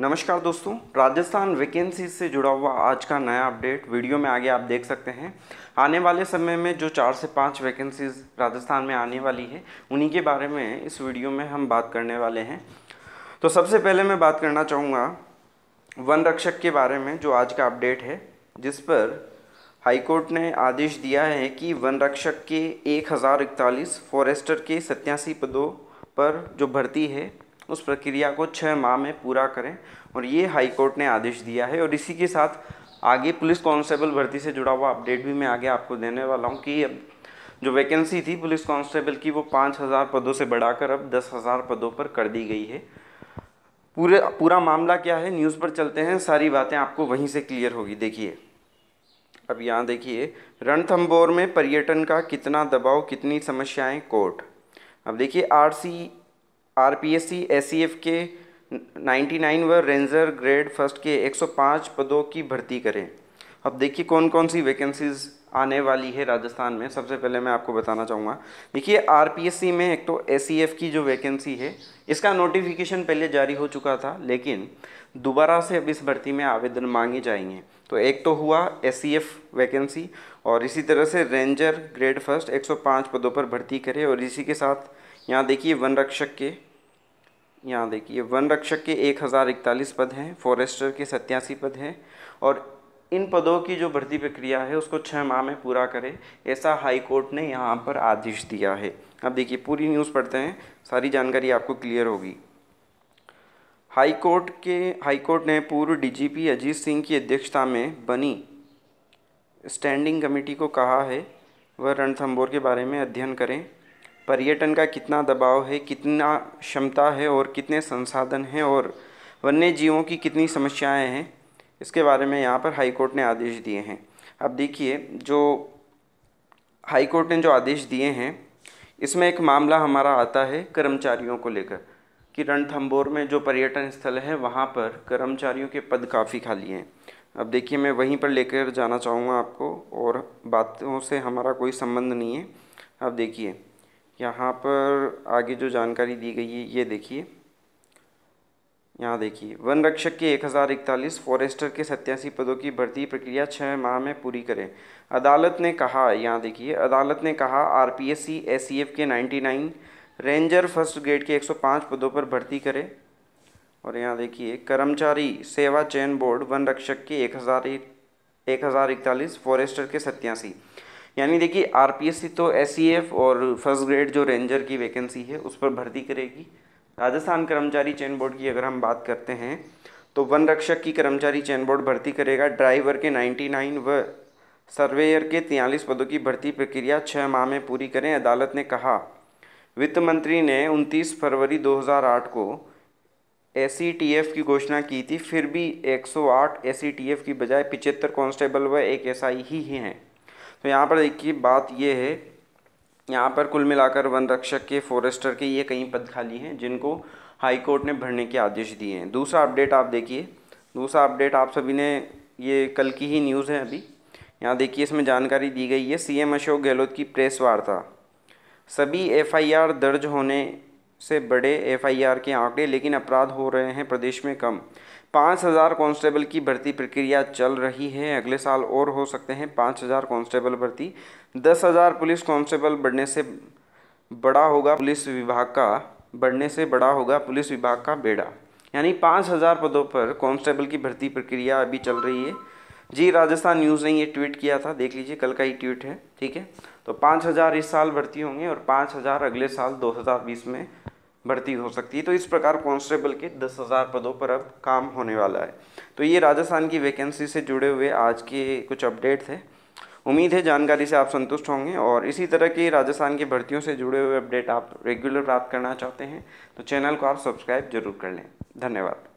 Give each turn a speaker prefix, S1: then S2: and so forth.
S1: नमस्कार दोस्तों राजस्थान वैकेंसी से जुड़ा हुआ आज का नया अपडेट वीडियो में आगे आप देख सकते हैं आने वाले समय में जो चार से पाँच वैकेंसीज राजस्थान में आने वाली है उन्हीं के बारे में इस वीडियो में हम बात करने वाले हैं तो सबसे पहले मैं बात करना चाहूँगा वन रक्षक के बारे में जो आज का अपडेट है जिस पर हाईकोर्ट ने आदेश दिया है कि वन रक्षक के एक फॉरेस्टर के सत्यासी पदों पर जो भर्ती है उस प्रक्रिया को छः माह में पूरा करें और ये हाईकोर्ट ने आदेश दिया है और इसी के साथ आगे पुलिस कांस्टेबल भर्ती से जुड़ा हुआ अपडेट भी मैं आगे आपको देने वाला हूँ कि अब जो वैकेंसी थी पुलिस कांस्टेबल की वो पाँच हज़ार पदों से बढ़ाकर अब दस हज़ार पदों पर कर दी गई है पूरे पूरा मामला क्या है न्यूज़ पर चलते हैं सारी बातें आपको वहीं से क्लियर होगी देखिए अब यहाँ देखिए रणथम्बोर में पर्यटन का कितना दबाव कितनी समस्याएं कोर्ट अब देखिए R C R P S C S C F के नाइन्टी नाइन व रेंजर ग्रेड फर्स्ट के एक सौ पाँच पदों की भर्ती करें अब देखिए कौन कौन सी वैकेंसीज़ आने वाली है राजस्थान में सबसे पहले मैं आपको बताना चाहूँगा देखिए आर में एक तो एस e की जो वैकेंसी है इसका नोटिफिकेशन पहले जारी हो चुका था लेकिन दोबारा से अब इस भर्ती में आवेदन मांगे जाएंगे तो एक तो हुआ एस वैकेंसी e और इसी तरह से रेंजर ग्रेड फर्स्ट 105 पदों पर भर्ती करे और इसी के साथ यहाँ देखिए वन रक्षक के यहाँ देखिए वन रक्षक के एक हज़ार इकतालीस पद हैं फॉरेस्टर के सत्यासी पद हैं और इन पदों की जो भर्ती प्रक्रिया है उसको छः माह में पूरा करे ऐसा हाई कोर्ट ने यहाँ पर आदेश दिया है अब देखिए पूरी न्यूज़ पढ़ते हैं सारी जानकारी आपको क्लियर होगी हाई कोर्ट के हाई कोर्ट ने पूर्व डीजीपी अजीत सिंह की अध्यक्षता में बनी स्टैंडिंग कमेटी को कहा है वह रणथम्बोर के बारे में अध्ययन करें पर्यटन का कितना दबाव है कितना क्षमता है और कितने संसाधन हैं और वन्य जीवों की कितनी समस्याएं हैं इसके बारे में यहाँ पर हाई कोर्ट ने आदेश दिए हैं अब देखिए जो हाई कोर्ट ने जो आदेश दिए हैं इसमें एक मामला हमारा आता है कर्मचारियों को लेकर कि रणथम्बोर में जो पर्यटन स्थल है वहाँ पर कर्मचारियों के पद काफ़ी खाली हैं अब देखिए मैं वहीं पर लेकर जाना चाहूँगा आपको और बातों से हमारा कोई संबंध नहीं है अब देखिए यहाँ पर आगे जो जानकारी दी गई है ये देखिए यहाँ देखिए वन रक्षक के एक हज़ार इकतालीस फॉरेस्टर के सत्यासी पदों की भर्ती प्रक्रिया छः माह में पूरी करें अदालत ने कहा यहाँ देखिए अदालत ने कहा R P S S C C F के ninety nine ranger first grade के एक सौ पाँच पदों पर भर्ती करें और यहाँ देखिए कर्मचारी सेवा चयन बोर्ड वन रक्षक के एक हज़ार एक हज़ार इकतालीस फॉरेस्टर के सत्यासी यानी देखिए आर पी एस सी तो एस सी एफ़ और फर्स्ट ग्रेड जो रेंजर की वैकेंसी है उस पर भर्ती करेगी राजस्थान कर्मचारी चयन बोर्ड की अगर हम बात करते हैं तो वन रक्षक की कर्मचारी चयन बोर्ड भर्ती करेगा ड्राइवर के 99 व सर्वेयर के 43 पदों की भर्ती प्रक्रिया छः माह में पूरी करें अदालत ने कहा वित्त मंत्री ने 29 फरवरी 2008 को एस e की घोषणा की थी फिर भी 108 एस e की बजाय पिचहत्तर कांस्टेबल व एक एसआई ही, ही हैं तो यहाँ पर देखिए बात यह है यहाँ पर कुल मिलाकर वन रक्षक के फॉरेस्टर के ये कई पद खाली हैं जिनको हाई कोर्ट ने भरने के आदेश दिए हैं दूसरा अपडेट आप देखिए दूसरा अपडेट आप सभी ने ये कल की ही न्यूज़ है अभी यहाँ देखिए इसमें जानकारी दी गई है सीएम अशोक गहलोत की प्रेस वार्ता सभी एफआईआर दर्ज होने से बड़े एफआईआर के आंकड़े लेकिन अपराध हो रहे हैं प्रदेश में कम पाँच हज़ार कॉन्स्टेबल की भर्ती प्रक्रिया चल रही है अगले साल और हो सकते हैं पाँच हज़ार कॉन्स्टेबल भर्ती दस हज़ार पुलिस कॉन्स्टेबल बढ़ने से बड़ा होगा पुलिस विभाग का बढ़ने से बड़ा होगा पुलिस विभाग का बेड़ा यानी पाँच हज़ार पदों पर कॉन्स्टेबल की भर्ती प्रक्रिया अभी चल रही है जी राजस्थान न्यूज़ ने ये ट्वीट किया था देख लीजिए कल का ही ट्वीट है ठीक है तो पाँच हज़ार इस साल भर्ती होंगे और पाँच हज़ार अगले साल दो हज़ार बीस में भर्ती हो सकती है तो इस प्रकार कांस्टेबल के दस हज़ार पदों पर अब काम होने वाला है तो ये राजस्थान की वैकेंसी से जुड़े हुए आज के कुछ अपडेट थे उम्मीद है जानकारी से आप संतुष्ट होंगे और इसी तरह की राजस्थान की भर्तियों से जुड़े हुए अपडेट आप रेगुलर प्राप्त करना चाहते हैं तो चैनल को आप सब्सक्राइब जरूर कर लें धन्यवाद